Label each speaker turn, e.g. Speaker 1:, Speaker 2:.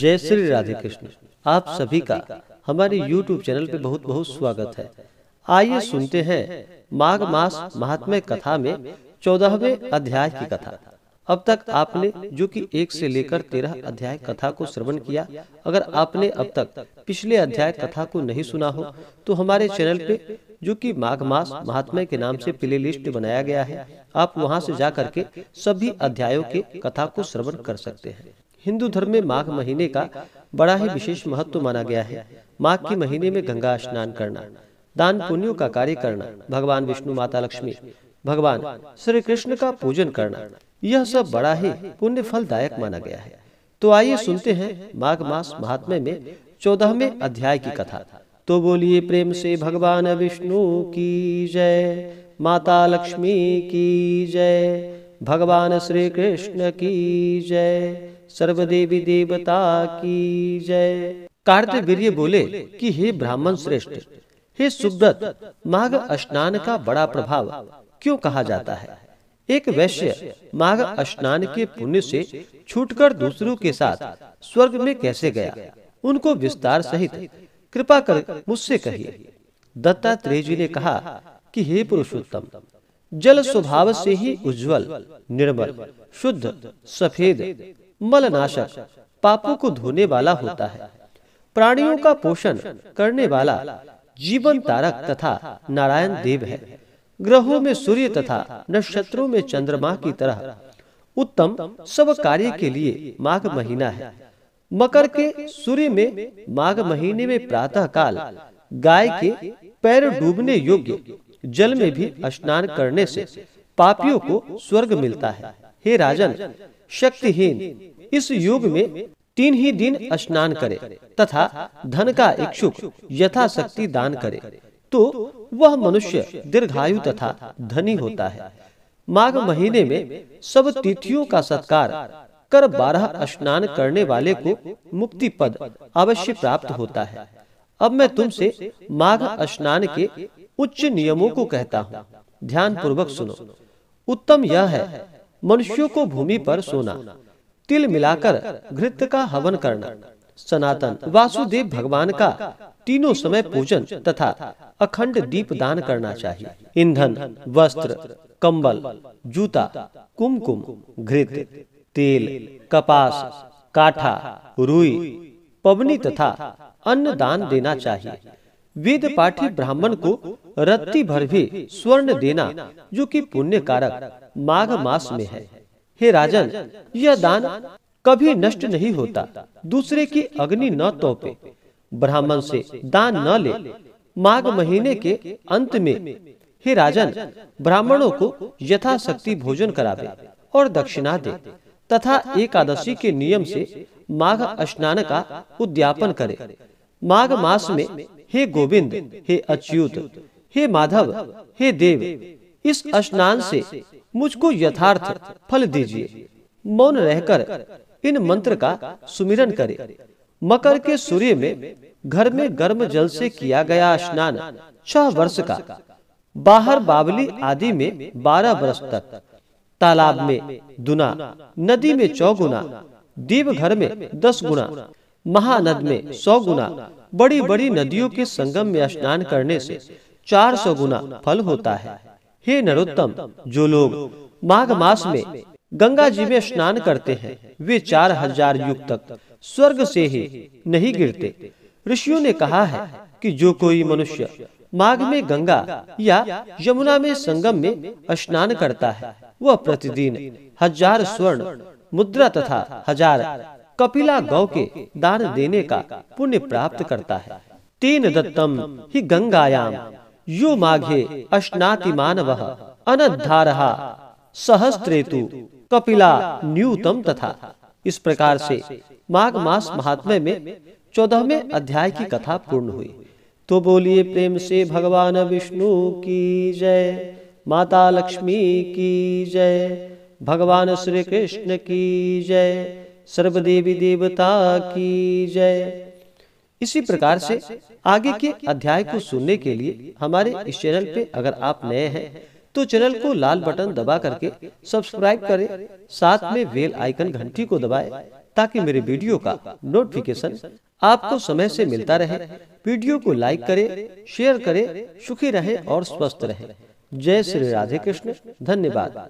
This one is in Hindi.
Speaker 1: जय श्री राधे कृष्ण आप सभी का हमारे YouTube चैनल पे बहुत बहुत स्वागत है आइए सुनते हैं माघ मास महात्म्य कथा में चौदहवें अध्याय की कथा अब तक आपने जो कि एक से लेकर तेरह अध्याय कथा को श्रवण किया अगर आपने अब तक पिछले अध्याय कथा को नहीं सुना हो तो हमारे चैनल पे जो कि माघ मास महात्मा के नाम से प्ले लिस्ट बनाया गया है आप वहां से जा करके सभी अध्यायों के कथा को श्रवण कर सकते हैं हिंदू धर्म में माघ महीने का बड़ा ही विशेष महत्व माना गया है माघ के महीने में गंगा स्नान करना दान पुण्यों का कार्य करना भगवान विष्णु माता लक्ष्मी भगवान श्री कृष्ण का पूजन करना यह सब बड़ा ही पुण्य फलदायक माना गया है तो आइए सुनते हैं माघ मास महात्मा में चौदहवें अध्याय की कथा तो बोलिए प्रेम से भगवान विष्णु की जय माता लक्ष्मी की जय भगवान श्री कृष्ण की जय सर्वदेवी देवता की जय वीर बोले कि हे ब्राह्मण श्रेष्ठ हे सुब्रत माघ स्नान का बड़ा प्रभाव क्यों कहा जाता है एक वैश्य माघ स्नान के पुण्य से छूटकर दूसरों के साथ स्वर्ग में कैसे गया उनको विस्तार सहित कृपा कर मुझसे कहिए दत्तात्रेय जी ने कहा कि हे पुरुषोत्तम जल स्वभाव से ही उज्जवल निर्मल शुद्ध सफेद मलनाशक पापों को धोने वाला होता है प्राणियों का पोषण करने वाला जीवन तारक तथा नारायण देव है ग्रहों में सूर्य तथा नक्षत्रों में चंद्रमा की तरह उत्तम सब कार्य के लिए माघ महीना है मकर के सूर्य में माघ महीने में प्रातः काल गाय के पैर डूबने योग्य जल में भी स्नान करने से पापियों को स्वर्ग मिलता है हे राजन शक्तिहीन इस युग में तीन ही दिन स्नान करे तथा धन का इच्छुक यथाशक्ति दान करे तो वह मनुष्य दीर्घायु तथा धनी होता है माघ महीने में सब तिथियों का सत्कार कर बारह स्नान करने वाले को मुक्ति पद अवश्य प्राप्त होता है अब मैं तुमसे माघ स्नान के उच्च नियमों को कहता हूँ ध्यान पूर्वक सुनो उत्तम यह है मनुष्यों को भूमि पर सोना तिल मिलाकर घृत का हवन करना सनातन वासुदेव भगवान का तीनों समय पूजन तथा अखंड दीप दान करना चाहिए ईंधन वस्त्र कंबल जूता कुमकुम घृत तेल कपास काठा रुई पवनी तथा अन्न दान देना चाहिए वेद पाठी ब्राह्मण को रत्ती भर भी स्वर्ण देना जो कि पुण्य कारक माघ मास में है हे राजन यह दान कभी नष्ट नहीं होता दूसरे की अग्नि न तोपे ब्राह्मण से दान न ले माघ महीने के अंत में हे राजन ब्राह्मणों को यथाशक्ति भोजन करावे और दक्षिणा दे तथा एकादशी के नियम से माघ स्नान का उद्यापन करे माघ मास में हे गोविंद हे अच्युत हे माधव हे देव इस स्नान से मुझको यथार्थ फल दीजिए मौन रहकर इन मंत्र का सुमिरन करें मकर के सूर्य में घर में गर्म जल से किया गया स्नान छह वर्ष का बाहर बावली आदि में बारह वर्ष तक तालाब में दुना नदी में चौगुना देव घर में दस गुना महानद में सौ गुना बड़ी बड़ी नदियों के संगम में स्नान करने से चार सौ गुना फल होता है हे नरोत्तम जो लोग माघ मास में गंगा जी में स्नान करते हैं वे चार हजार युग तक स्वर्ग से ही नहीं गिरते ऋषियों ने कहा है कि जो कोई मनुष्य माघ में गंगा या यमुना में संगम में स्नान करता है वह प्रतिदिन हजार स्वर्ण मुद्रा तथा हजार कपिला गौ के दान देने का पुण्य प्राप्त करता है तीन दत्तम ही गंगायाम यो माघे अश्नाति मानव अनधारहा सहस्त्रेतु कपिला न्यूतम तथा इस प्रकार से माघ मास महात्म्य में चौदहवें अध्याय की कथा पूर्ण हुई तो बोलिए तो प्रेम से भगवान विष्णु की जय माता लक्ष्मी की जय भगवान श्री कृष्ण की जय सर्वदेवी देवता की जय इसी प्रकार से आगे के अध्याय को सुनने के लिए हमारे इस चैनल पे अगर आप नए हैं तो, तो चैनल को लाल बटन दबा करके सब्सक्राइब करें साथ में वेल आइकन घंटी को दबाएं ताकि मेरे वीडियो का नोटिफिकेशन आपको समय से मिलता रहे वीडियो को लाइक करें शेयर करें सुखी रहें और स्वस्थ रहें जय श्री राधे कृष्ण धन्यवाद